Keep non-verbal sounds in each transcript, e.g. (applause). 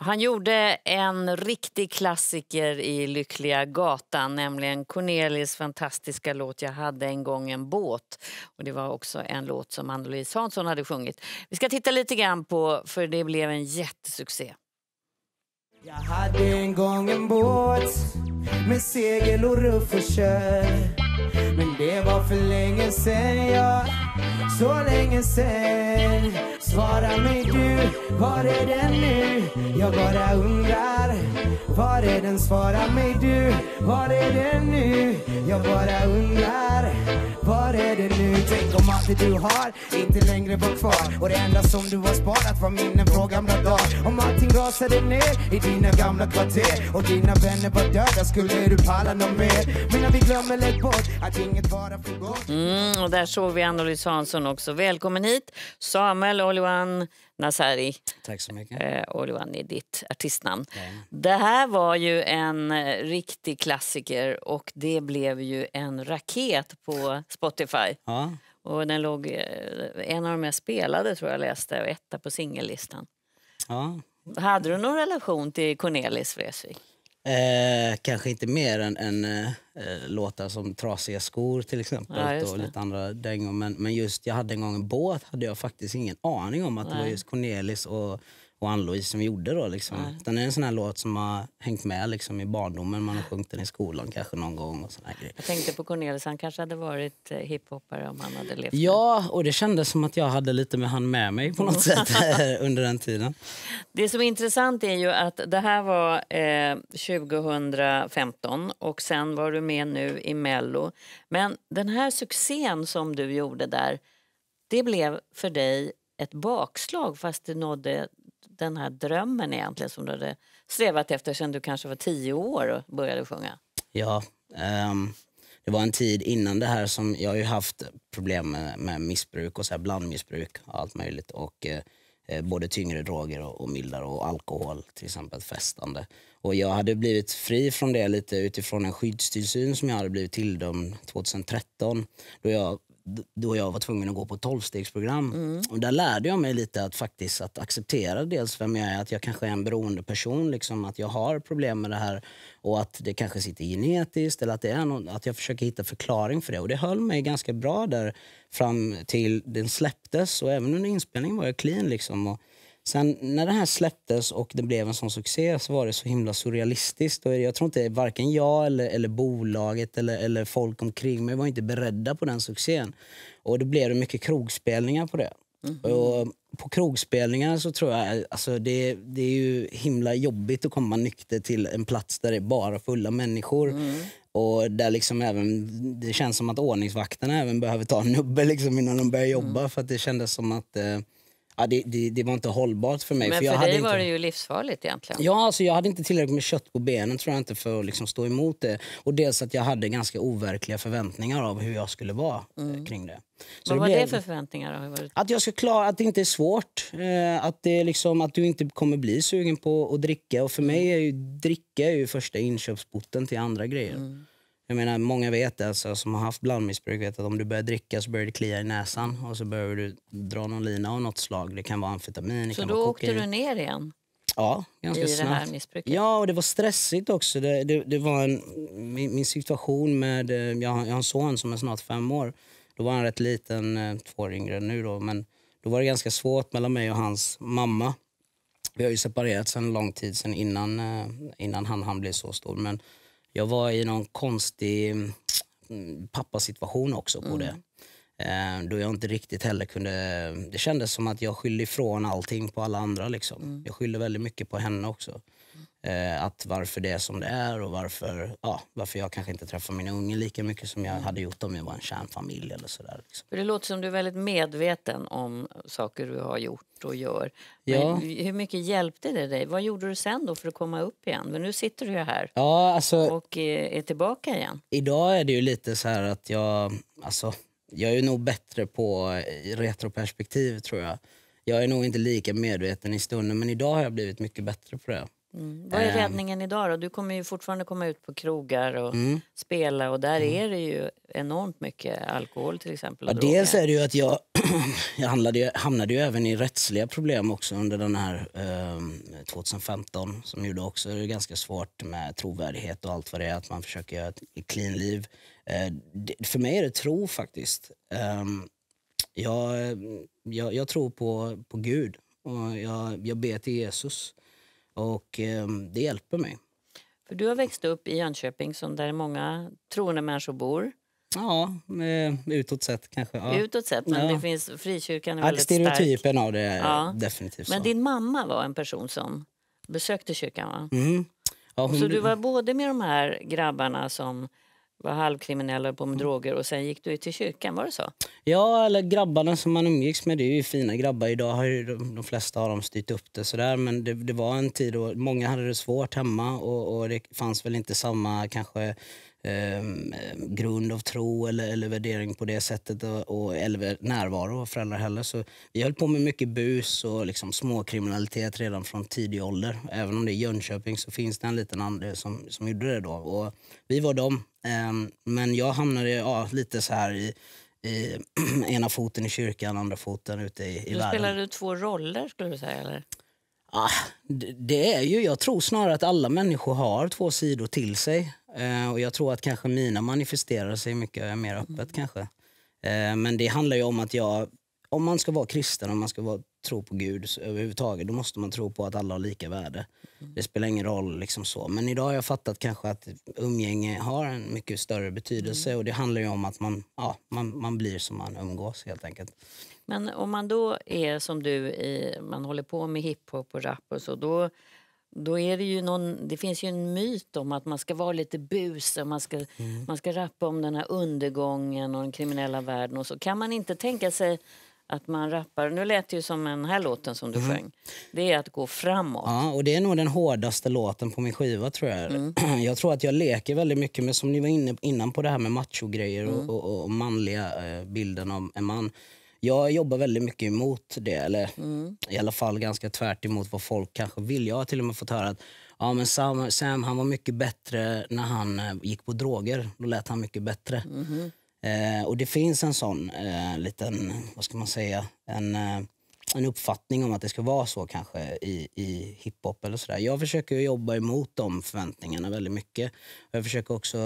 Han gjorde en riktig klassiker i Lyckliga gatan, nämligen Cornelis fantastiska låt Jag hade en gång en båt. Och det var också en låt som Ann-Louise Hansson hade sjungit. Vi ska titta lite grann på, för det blev en jättesuccé. Jag hade en gång en båt med segel och ruff och kör. Men det var för länge sen jag så länge sen Svara mig du, var är den nu? Jag bara undrar Var är den? Svara mig du, var är den nu? Jag bara undrar Var är den nu? Tänk om allt det du har inte längre var kvar och det enda som du har sparat var minnen från gamla dagar Om allting rasade ner i dina gamla kvarter och dina vänner var döda skulle du palla nåt mer? Men när vi glömmer lätt bort att inget bara förgått Mm, och där såg vi Ann-Louise Hansson också. Välkommen hit Samuel Olivan Nazari. Tack så mycket. Eh, Olivan är ditt artistnamn. Ja. Det här var ju en eh, riktig klassiker och det blev ju en raket på Spotify. Ja. Och den låg eh, en av de mest spelade tror jag läste och etta på singellistan. Ja. Hade du någon relation till Cornelis Vreeswijk? Eh, kanske inte mer än, än eh, eh, låtar som Trasiga skor till exempel. Ja, och lite andra dängor. Men, men just jag hade en gång en båt hade jag faktiskt ingen aning om att Nej. det var just Cornelis och och Ann-Louise som gjorde då. Liksom. Nej. Utan det är en sån här låt som har hängt med liksom, i barndomen. Man har sjungit den i skolan kanske någon gång. Och sån grejer. Jag tänkte på Cornelis, han kanske hade varit eh, hiphopare om han hade levt. Ja, och det kändes som att jag hade lite med han med mig på något mm. sätt (laughs) under den tiden. Det som är intressant är ju att det här var eh, 2015 och sen var du med nu i Mello. Men den här succén som du gjorde där, det blev för dig ett bakslag fast det nådde den här drömmen egentligen som du hade strävat efter sedan du kanske var tio år och började sjunga? Ja, um, det var en tid innan det här som jag har ju haft problem med, med missbruk och så här blandmissbruk och allt möjligt. Och, eh, eh, både tyngre droger och, och mildare och alkohol, till exempel festande. Och jag hade blivit fri från det lite utifrån en skyddstillsyn som jag hade blivit tilldömd 2013 då jag då jag var tvungen att gå på tolvstegsprogram. Mm. Och där lärde jag mig lite att faktiskt att acceptera dels vem jag är, att jag kanske är en beroende person, liksom, att jag har problem med det här och att det kanske sitter genetiskt eller att, det är något, att jag försöker hitta förklaring för det. Och det höll mig ganska bra där fram till den släpptes och även under inspelningen var jag clean. Liksom, och, Sen när det här släpptes och det blev en sån succé så var det så himla surrealistiskt. Och jag tror inte varken jag eller, eller bolaget eller, eller folk omkring mig var inte beredda på den succén. Och det blev det mycket krogspelningar på det. Mm Och på krogspelningar så tror jag, alltså det, det är ju himla jobbigt att komma nykter till en plats där det är bara fulla människor. Mm. Och där liksom även, det känns som att ordningsvakterna även behöver ta en nubbe liksom innan de börjar jobba. Mm. För att det kändes som att eh, ja, det, det, det, var inte hållbart för mig. Men för, för dig var inte... det ju livsfarligt egentligen. Ja, alltså jag hade inte tillräckligt med kött på benen tror jag inte för att liksom stå emot det. Och dels att jag hade ganska overkliga förväntningar av hur jag skulle vara eh, mm. kring det. Så Vad det var blev... det för förväntningar? Då? Att jag ska klara att det inte är svårt. Eh, att, det liksom, att du inte kommer bli sugen på att dricka. Och för mm. mig är ju dricka är ju första inköpsporten till andra grejer. Mm. Jag menar, många vet det, alltså, som har haft blandmissbruk, vet att om du börjar dricka så börjar det klia i näsan och så behöver du dra någon lina av något slag. Det kan vara amfetamin, det så kan vara kokain. Så då åkte du ner igen? Ja, ganska I snabbt. det här missbruket? Ja, och det var stressigt också. Det, det, det var en, min, min, situation med... Eh, jag har, jag har en son som är snart fem år. Då var han rätt liten, eh, två år yngre nu då, men då var det ganska svårt mellan mig och hans mamma. Vi har ju separerat sedan lång tid sedan innan, eh, innan han, han blev så stor. Men jag var i någon konstig mm, pappasituation också på mm. det. Eh, då jag inte riktigt heller kunde... Det kändes som att jag skyllde ifrån allting på alla andra. Liksom. Mm. Jag skyllde väldigt mycket på henne också. Eh, att varför det är som det är och varför, ja, varför jag kanske inte träffar mina unga lika mycket som jag mm. hade gjort om jag var en kärnfamilj. Eller så där, liksom. För det låter som du är väldigt medveten om saker du har gjort och gör. Men Hur mycket hjälpte det dig? Vad gjorde du sen då för att komma upp igen? Men nu sitter du ju här ja, alltså, och eh, är tillbaka igen. Idag är det ju lite så här att jag, alltså, jag är nog bättre på retroperspektiv tror jag. Jag är nog inte lika medveten i stunden men idag har jag blivit mycket bättre på det. Mm. Vad är ehm. räddningen idag då? Du kommer ju fortfarande komma ut på krogar och mm. spela och där mm. är det ju enormt mycket alkohol till exempel. Ja, dels är det ju att jag, (clears throat) jag hamnade, hamnade ju även i rättsliga problem också under den här eh, 2015 som gjorde också det ganska svårt med trovärdighet och allt vad det är att man försöker göra ett clean liv. Eh, för mig är det tro faktiskt. Eh, jag, jag, jag, tror på, på Gud och jag, jag ber till Jesus. Och eh, det hjälper mig. För Du har växt upp i Jönköping, som där många troende människor bor. Ja, eh, utåt sett kanske. Ja. Utåt sett, men ja. det finns, frikyrkan är väldigt stereotypen stark. av det är ja. definitivt så. Men din mamma var en person som besökte kyrkan, va? Mm. Ja, hon... Så du var både med de här grabbarna som var halvkriminell, halvkriminella på med mm. droger och sen gick du till kyrkan, var det så? Ja, eller grabbarna som man umgicks med, det är ju fina grabbar. Idag har ju de, flesta av dem styrt upp det sådär men det, det, var en tid då många hade det svårt hemma och, och det fanns väl inte samma kanske eh, grund av tro eller, eller värdering på det sättet och, och eller närvaro av föräldrar heller. Så vi höll på med mycket bus och liksom småkriminalitet redan från tidig ålder. Även om det är Jönköping så finns det en liten andel som, som gjorde det då. Och vi var dem. Eh, men jag hamnade ja, lite så här i (clears throat) ena foten i kyrkan, andra foten ute i, i världen. Spelar du två roller skulle du säga? Eller? Ah, det, det, är ju, jag tror snarare att alla människor har två sidor till sig. Eh, och jag tror att kanske mina manifesterar sig mycket mer mm. öppet mm. kanske. Eh, men det handlar ju om att jag, om man ska vara kristen och man ska vara, tro på Gud överhuvudtaget, då måste man tro på att alla har lika värde. Mm. Det spelar ingen roll liksom så. Men idag har jag fattat kanske att umgänge har en mycket större betydelse mm. och det handlar ju om att man, ja, man, man blir som man umgås helt enkelt. Men om man då är som du, i, man håller på med hiphop och rap och så, då då är det ju någon, det finns ju en myt om att man ska vara lite busig och man mm. man ska rappa om den här undergången och den kriminella världen och så. Kan man inte tänka sig att man rappar, nu lät det ju som den här låten som du mm. sjöng, det är att gå framåt. Ja, och det är nog den hårdaste låten på min skiva tror jag. Mm. (clears throat) Jag tror att jag leker väldigt mycket med, som ni var inne innan på det här med machogrejer mm. och, och, och manliga eh, bilden av en man jag jobbar väldigt mycket emot det, eller mm. i alla fall ganska tvärt emot vad folk kanske vill. Jag har till och med fått höra att ja, men Sam, Sam han var mycket bättre när han eh, gick på droger. Då lät han mycket bättre. Mm. Eh, och det finns en sån eh, liten, vad ska man säga, en, eh, en uppfattning om att det ska vara så kanske i, i hiphop Jag försöker jobba emot de förväntningarna väldigt mycket. Jag försöker också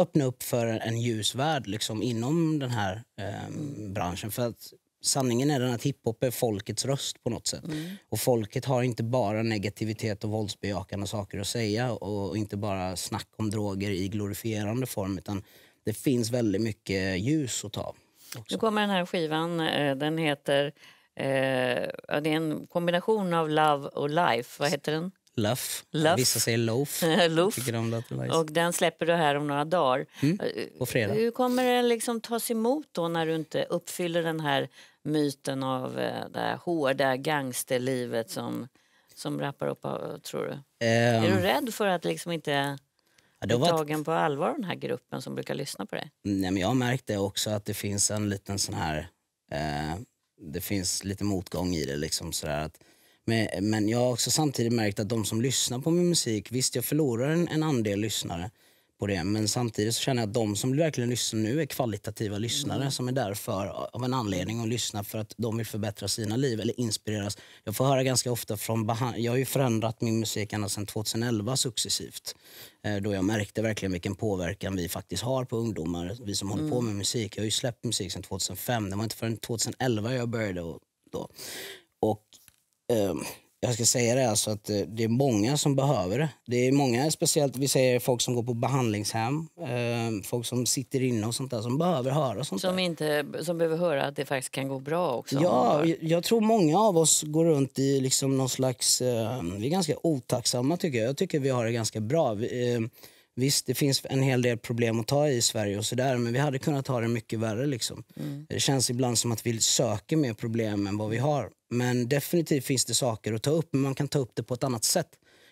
öppna upp för en ljus värld liksom, inom den här eh, branschen. För att sanningen är den att hiphop är folkets röst på något sätt. Mm. Och folket har inte bara negativitet och våldsbejakande saker att säga och inte bara snack om droger i glorifierande form utan det finns väldigt mycket ljus att ta. Också. Nu kommer den här skivan, eh, den heter Eh, det är en kombination av Love och Life. Vad heter den? Luff. Luff. Vissa säger Loaf. (laughs) loaf. de Och den släpper du här om några dagar. Mm. Eh, på fredag. Hur kommer den liksom tas emot då när du inte uppfyller den här myten av eh, det här hårda gangsterlivet som, som rappar upp, eh, tror du? Um, är du ehm. rädd för att liksom inte ja, bli tagen på allvar den här gruppen som brukar lyssna på dig? Nej, men jag märkte också att det finns en liten sån här, eh, det finns lite motgång i det liksom sådär att men jag har också samtidigt märkt att de som lyssnar på min musik, visst jag förlorar en, en andel lyssnare på det, men samtidigt så känner jag att de som verkligen lyssnar nu är kvalitativa lyssnare mm. som är där för, av en anledning och lyssnar för att de vill förbättra sina liv eller inspireras. Jag får höra ganska ofta från jag har ju förändrat min musik ända sedan 2011 successivt eh, då jag märkte verkligen vilken påverkan vi faktiskt har på ungdomar, vi som mm. håller på mm. med musik. Jag har ju släppt musik sedan 2005, det var inte förrän 2011 jag började då. Ehm, jag ska säga det alltså att eh, det är många som behöver det. Det är många, speciellt vi säger folk som går på behandlingshem, ehm, folk som sitter inne och sånt där som behöver höra sånt som där. Inte, som behöver höra att det faktiskt kan gå bra också. Ja, jag tror många av oss går runt i liksom någon slags, ehm, vi är ganska otacksamma tycker jag. Jag tycker vi har det ganska bra. Vi, Visst, det finns en hel del problem att ta i Sverige och sådär, men vi hade kunnat ha det mycket värre. Liksom. Mm. Det känns ibland som att vi söker mer problem än vad vi har. Men definitivt finns det saker att ta upp, men man kan ta upp det på ett annat sätt.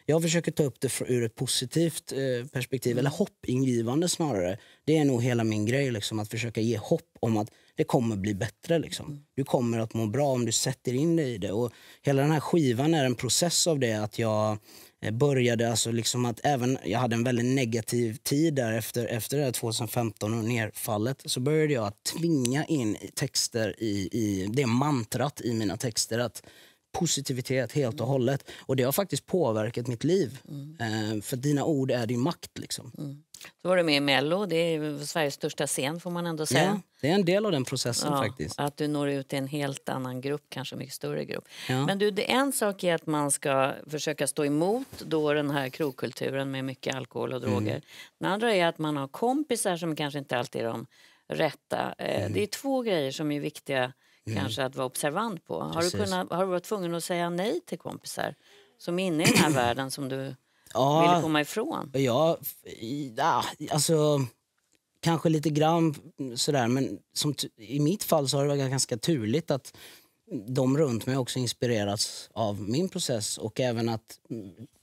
Jag försöker ta upp det ur ett positivt eh, perspektiv, eller mm. hoppingivande snarare. Det är nog hela min grej, liksom, att försöka ge hopp om att det kommer bli bättre. Liksom. Mm. Du kommer att må bra om du sätter in dig i det. Och hela den här skivan är en process av det. att jag eh, började alltså liksom att även, jag hade en väldigt negativ tid där efter, efter det 2015 och nerfallet så började jag tvinga in texter i, i det mantrat i mina texter att positivitet helt och mm. hållet. Och det har faktiskt påverkat mitt liv. Mm. Eh, för dina ord är din makt. Liksom. Mm. Så var du med i Mello, det är Sveriges största scen får man ändå säga. Ja, det är en del av den processen ja, faktiskt. Att du når ut till en helt annan grupp, kanske mycket större grupp. Ja. Men du, det en sak är att man ska försöka stå emot då den här krogkulturen med mycket alkohol och droger. Mm. Den andra är att man har kompisar som kanske inte alltid är de rätta. Eh, mm. Det är två grejer som är viktiga mm. kanske att vara observant på. Har du, kunnat, har du varit tvungen att säga nej till kompisar som är inne i den här (clears throat) världen som du ja, ville komma ifrån? Ja, ja, alltså kanske lite grann sådär men som, i mitt fall så har det varit ganska turligt att de runt mig också inspirerats av min process och även att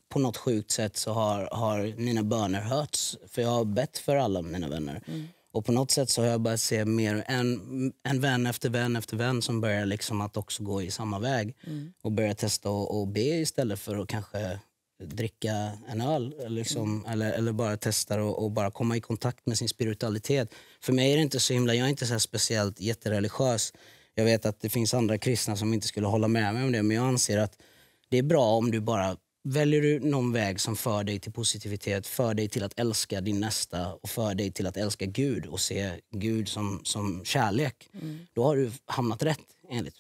på något sjukt sätt så har, har mina böner hörts. För jag har bett för alla mina vänner. Mm. Och på något sätt så har jag börjat se mer en, en vän efter vän efter vän som börjar liksom att också gå i samma väg mm. och börjar testa att be istället för att kanske dricka en öl liksom, mm. eller, eller bara testa och, och, bara komma i kontakt med sin spiritualitet. För mig är det inte så himla, jag är inte så speciellt jättereligiös. Jag vet att det finns andra kristna som inte skulle hålla med mig om det men jag anser att det är bra om du bara Väljer du någon väg som för dig till positivitet, för dig till att älska din nästa och för dig till att älska Gud och se Gud som, som kärlek, mm. då har du hamnat rätt. Enligt.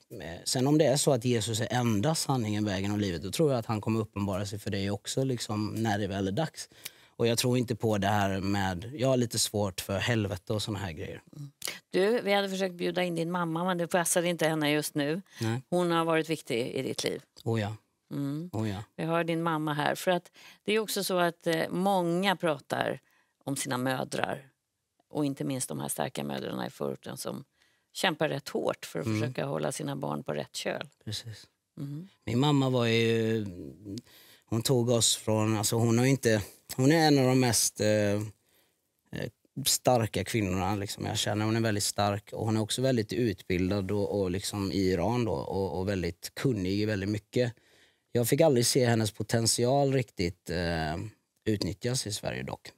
Sen om det är så att Jesus är enda sanningen, vägen och livet, då tror jag att han kommer uppenbara sig för dig också liksom, när det väl är dags. Och jag tror inte på det här med, jag har lite svårt för helvete och såna här grejer. Mm. Du, vi hade försökt bjuda in din mamma men det passade inte henne just nu. Nej. Hon har varit viktig i ditt liv. Oh ja. Mm. Oh ja. Vi har din mamma här. För att det är också så att eh, många pratar om sina mödrar och inte minst de här starka mödrarna i förorten som kämpar rätt hårt för att mm. försöka hålla sina barn på rätt köl. Precis. Mm. Min mamma var ju... Hon tog oss från... Alltså hon, har inte, hon är en av de mest eh, eh, starka kvinnorna liksom. jag känner. Hon är väldigt stark och hon är också väldigt utbildad och, och liksom i Iran då, och, och väldigt kunnig i väldigt mycket. Jag fick aldrig se hennes potential riktigt eh, utnyttjas i Sverige dock.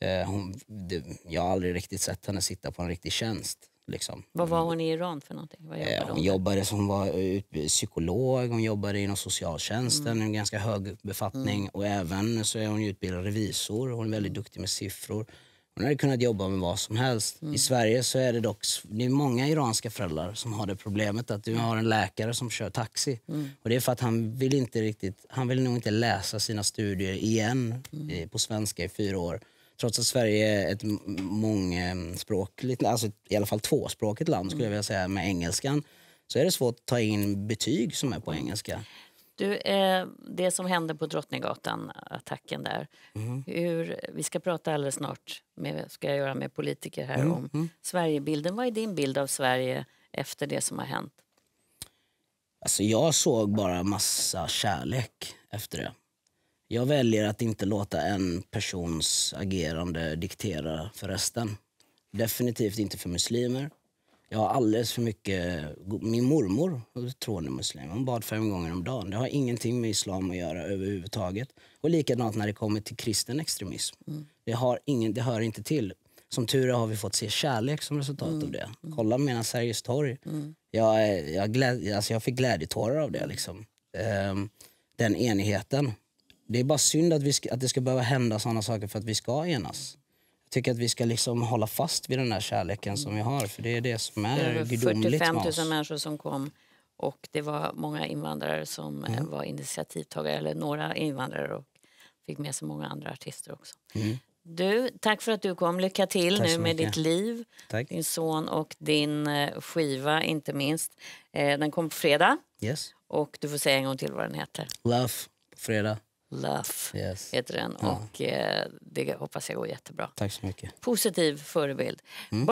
Eh, hon, det, jag har aldrig riktigt sett henne sitta på en riktig tjänst. Liksom. Vad var hon i Iran för någonting? Vad jobbade eh, hon med? jobbade som var eh, psykolog, hon jobbade inom socialtjänsten, mm. en ganska hög befattning mm. och även så är hon utbildad revisor, hon är väldigt mm. duktig med siffror. Hon hade kunnat jobba med vad som helst. Mm. I Sverige så är det dock det är många iranska föräldrar som har det problemet att du mm. har en läkare som kör taxi. Mm. Och det är för att han vill, inte riktigt, han vill nog inte läsa sina studier igen mm. Eh, på svenska i fyra år. Trots att Sverige är ett mångspråkigt, mm, alltså i alla fall tvåspråkigt land skulle mm. jag vilja säga med engelskan så är det svårt att ta in betyg som är på engelska. Du, eh, det som hände på Drottninggatan, attacken där. Mm. Hur, vi ska prata alldeles snart med, ska jag göra med politiker här mm. om mm. Sverigebilden. Vad är din bild av Sverige efter det som har hänt? Alltså jag såg bara massa kärlek efter det. Jag väljer att inte låta en persons agerande diktera för resten. Definitivt inte för muslimer, jag har alldeles för mycket... Min mormor tror muslim. Hon bad fem gånger om dagen. Det har ingenting med islam att göra överhuvudtaget. Och likadant när det kommer till kristen extremism. Mm. Det, har ingen, det hör inte till. Som tur är har vi fått se kärlek som resultat mm. av det. Mm. Kolla mina Sergels torg. Mm. Jag, jag, gläd, alltså jag fick glädjetårar av det. Liksom. Ehm, den enigheten. Det är bara synd att, vi ska, att det ska behöva hända såna saker för att vi ska enas tycker att vi ska liksom hålla fast vid den här kärleken som vi har. För det är det som är det var gudomligt 45 000 människor som kom. Och det var många invandrare som eh, mm. var initiativtagare, eller några invandrare och fick med sig många andra artister också. Mm. Du, tack för att du kom. Lycka till tack nu med ditt liv, tack. din son och din eh, skiva inte minst. Eh, den kom på fredag. Yes. Och du får säga en gång till vad den heter. Love på fredag. Love yes. heter den. Ja. Och eh, det hoppas jag går jättebra. Tack så mycket. Positiv förebild. Mm.